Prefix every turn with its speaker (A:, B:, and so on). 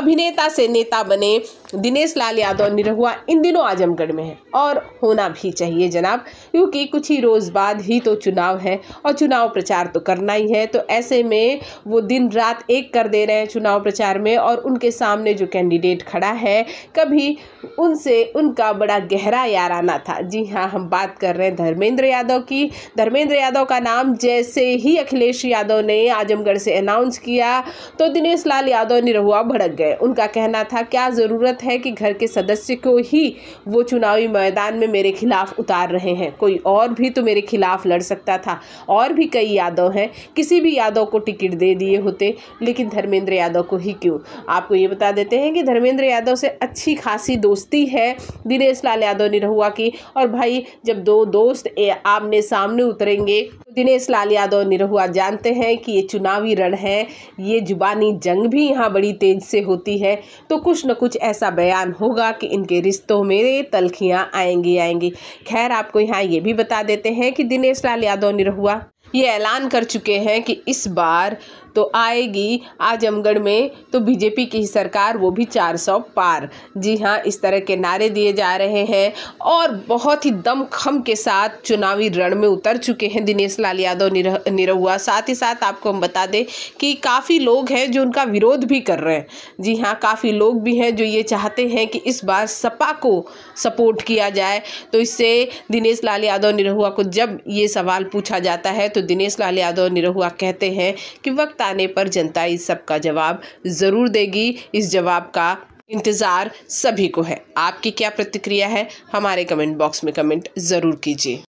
A: अभिनेता से नेता बने दिनेश लाल यादव निरहुआ इन दिनों आजमगढ़ में है और होना भी चाहिए जनाब क्योंकि कुछ ही रोज़ बाद ही तो चुनाव है और चुनाव प्रचार तो करना ही है तो ऐसे में वो दिन रात एक कर दे रहे हैं चुनाव प्रचार में और उनके सामने जो कैंडिडेट खड़ा है कभी उनसे उनका बड़ा गहरा याराना था जी हाँ हम बात कर रहे हैं धर्मेंद्र यादव की धर्मेंद्र यादव का नाम जैसे ही अखिलेश यादव ने आजमगढ़ से अनाउंस किया तो दिनेश लाल यादव निरहुआ भड़क गए उनका कहना था क्या ज़रूरत है कि घर के सदस्य को ही वो चुनावी मैदान में मेरे खिलाफ उतार रहे हैं कोई और भी तो मेरे खिलाफ लड़ सकता था और भी कई यादव हैं किसी भी यादव को टिकट दे दिए होते लेकिन धर्मेंद्र यादव को ही क्यों आपको ये बता देते हैं कि धर्मेंद्र यादव से अच्छी खासी दोस्त दोस्ती है दिनेश लाल यादव निरहुआ की और भाई जब दो दोस्त आमने सामने उतरेंगे तो दिनेश लाल यादव निरहुआ जानते हैं कि ये चुनावी रण है ये जुबानी जंग भी यहाँ बड़ी तेज से होती है तो कुछ न कुछ ऐसा बयान होगा कि इनके रिश्तों में तलखियाँ आएंगी आएंगी खैर आपको यहाँ ये भी बता देते हैं कि दिनेश लाल यादव निरहुआ ये ऐलान कर चुके हैं कि इस बार तो आएगी आजमगढ़ में तो बीजेपी की सरकार वो भी 400 पार जी हाँ इस तरह के नारे दिए जा रहे हैं और बहुत ही दमखम के साथ चुनावी रण में उतर चुके हैं दिनेश लाल यादव निरह निरहुआ साथ ही साथ आपको हम बता दें कि काफ़ी लोग हैं जो उनका विरोध भी कर रहे हैं जी हाँ काफ़ी लोग भी हैं जो ये चाहते हैं कि इस बार सपा को सपोर्ट किया जाए तो इससे दिनेश लाल यादव निरहुआ को जब ये सवाल पूछा जाता है तो दिनेश लाल यादव निरहुआ कहते हैं कि वक्त वक्त आने पर जनता इस सब का जवाब ज़रूर देगी इस जवाब का इंतज़ार सभी को है आपकी क्या प्रतिक्रिया है हमारे कमेंट बॉक्स में कमेंट ज़रूर कीजिए